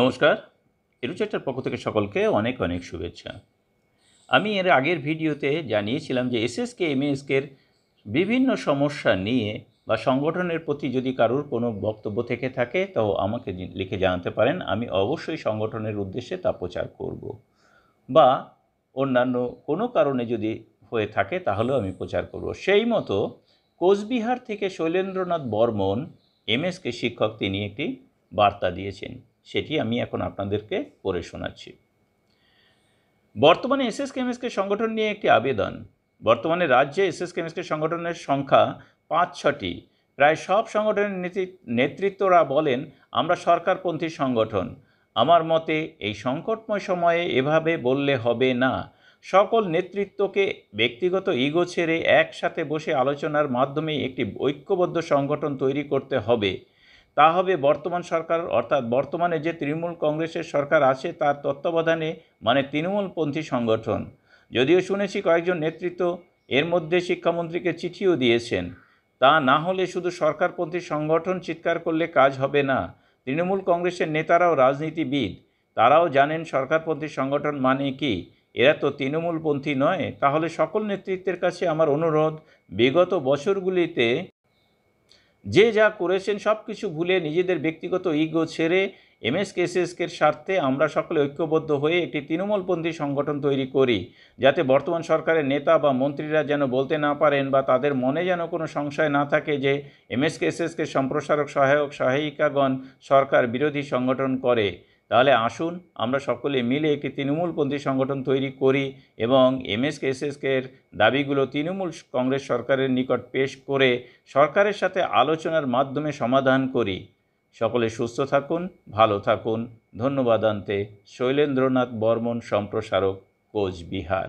নমস্কার এরুচার্টার পক্ষ থেকে সকলকে অনেক অনেক শুভেচ্ছা আমি এর আগের ভিডিওতে জানিয়েছিলাম যে এসএসকে এমএসকের বিভিন্ন সমস্যা নিয়ে বা সংগঠনের প্রতি যদি কারুর কোনো বক্তব্য থেকে থাকে তাও আমাকে লিখে জানাতে পারেন আমি অবশ্যই সংগঠনের উদ্দেশ্যে তা প্রচার করব বা অন্যান্য কোনো কারণে যদি হয়ে থাকে তাহলেও আমি প্রচার করব সেই মতো কোচবিহার থেকে শৈলেন্দ্রনাথ বর্মন এমএসকে শিক্ষক তিনি একটি বার্তা দিয়েছেন সেটি আমি এখন আপনাদেরকে পড়ে শোনাচ্ছি বর্তমানে এসএস সংগঠন নিয়ে একটি আবেদন বর্তমানে রাজ্যে এসএস কেমএসকে সংগঠনের সংখ্যা পাঁচ ছটি প্রায় সব সংগঠনের নেতৃত্বরা বলেন আমরা সরকারপন্থী সংগঠন আমার মতে এই সংকটময় সময়ে এভাবে বললে হবে না সকল নেতৃত্বকে ব্যক্তিগত ইগো ছেড়ে একসাথে বসে আলোচনার মাধ্যমে একটি ঐক্যবদ্ধ সংগঠন তৈরি করতে হবে তা হবে বর্তমান সরকার অর্থাৎ বর্তমানে যে তৃণমূল কংগ্রেসের সরকার আছে তার তত্ত্বাবধানে মানে তৃণমূলপন্থী সংগঠন যদিও শুনেছি কয়েকজন নেতৃত্ব এর মধ্যে শিক্ষামন্ত্রীকে চিঠিও দিয়েছেন তা না হলে শুধু সরকারপন্থী সংগঠন চিৎকার করলে কাজ হবে না তৃণমূল কংগ্রেসের নেতারাও রাজনীতিবিদ তারাও জানেন সরকারপন্থী সংগঠন মানে কি এরা তো তৃণমূলপন্থী নয় তাহলে সকল নেতৃত্বের কাছে আমার অনুরোধ বিগত বছরগুলিতে যে যা করেছেন সব কিছু ভুলে নিজেদের ব্যক্তিগত ইগো ছেড়ে এমএসকেসএসকের স্বার্থে আমরা সকলে ঐক্যবদ্ধ হয়ে একটি তৃণমূলপন্থী সংগঠন তৈরি করি যাতে বর্তমান সরকারের নেতা বা মন্ত্রীরা যেন বলতে না পারেন বা তাদের মনে যেন কোনো সংশয় না থাকে যে এমএসকেসএসকে সম্প্রসারক সহায়ক সহায়িকাগণ সরকার বিরোধী সংগঠন করে তাহলে আসুন আমরা সকলে মিলে একটি তৃণমূলপন্থী সংগঠন তৈরি করি এবং এমএসকে এসএসকের দাবিগুলো তৃণমূল কংগ্রেস সরকারের নিকট পেশ করে সরকারের সাথে আলোচনার মাধ্যমে সমাধান করি সকলে সুস্থ থাকুন ভালো থাকুন ধন্যবাদ আনতে শৈলেন্দ্রনাথ বর্মন সম্প্রসারক কোচবিহার